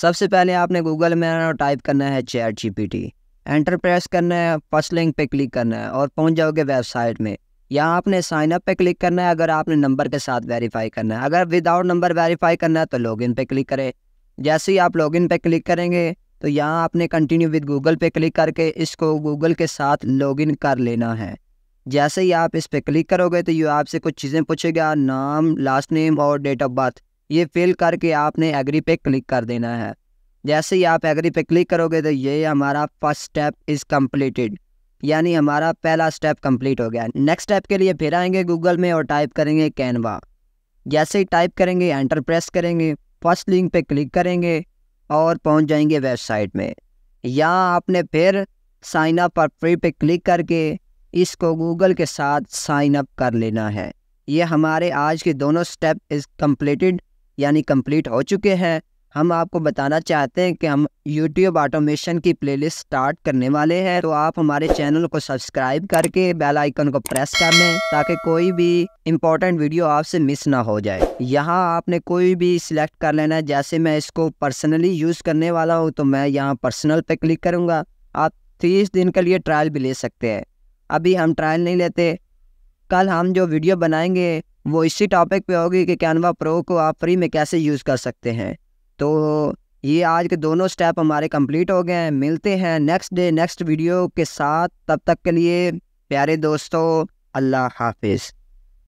सबसे पहले आपने गूगल में टाइप करना है चैट जीपीटी एंटर प्रेस करना है फर्स्ट लिंक पे क्लिक करना है और पहुंच जाओगे वेबसाइट में यहाँ आपने साइन अप पे क्लिक करना है अगर आपने नंबर के साथ वेरीफाई करना है अगर विदाउट नंबर वेरीफाई करना है तो लॉगिन पे क्लिक करें जैसे ही आप लॉगिन पे क्लिक करेंगे तो यहाँ आपने कंटिन्यू विद गूगल पे क्लिक करके इसको गूगल के साथ लॉगिन कर लेना है जैसे ही आप इस पर क्लिक करोगे तो ये आपसे कुछ चीज़ें पूछेगा नाम लास्ट नेम और डेट ऑफ बर्थ ये फिल करके आपने एग्री पे क्लिक कर देना है जैसे ही आप एग्री पे क्लिक करोगे तो ये हमारा फर्स्ट स्टेप इज़ कम्प्लीटेड यानी हमारा पहला स्टेप कम्प्लीट हो गया नेक्स्ट स्टेप के लिए फिर आएंगे गूगल में और टाइप करेंगे कैनवा जैसे ही टाइप करेंगे एंटर प्रेस करेंगे फर्स्ट लिंक पे क्लिक करेंगे और पहुंच जाएंगे वेबसाइट में या आपने फिर साइन अप और फ्री पे क्लिक करके इसको गूगल के साथ साइन अप कर लेना है ये हमारे आज के दोनों स्टेप इज़ कम्प्लीटेड यानी कंप्लीट हो चुके हैं हम आपको बताना चाहते हैं कि हम यूट्यूब ऑटोमेशन की प्लेलिस्ट स्टार्ट करने वाले हैं तो आप हमारे चैनल को सब्सक्राइब करके बेल आइकन को प्रेस कर लें ताकि कोई भी इम्पोर्टेंट वीडियो आपसे मिस ना हो जाए यहाँ आपने कोई भी सिलेक्ट कर लेना है जैसे मैं इसको पर्सनली यूज़ करने वाला हूँ तो मैं यहाँ पर्सनल पे क्लिक करूँगा आप तीस दिन के लिए ट्रायल भी ले सकते हैं अभी हम ट्रायल नहीं लेते कल हम जो वीडियो बनाएंगे वो इसी टॉपिक पे होगी कि कैनवा प्रो को आप फ्री में कैसे यूज़ कर सकते हैं तो ये आज के दोनों स्टेप हमारे कंप्लीट हो गए हैं मिलते हैं नेक्स्ट डे नेक्स्ट वीडियो के साथ तब तक के लिए प्यारे दोस्तों अल्लाह हाफिज़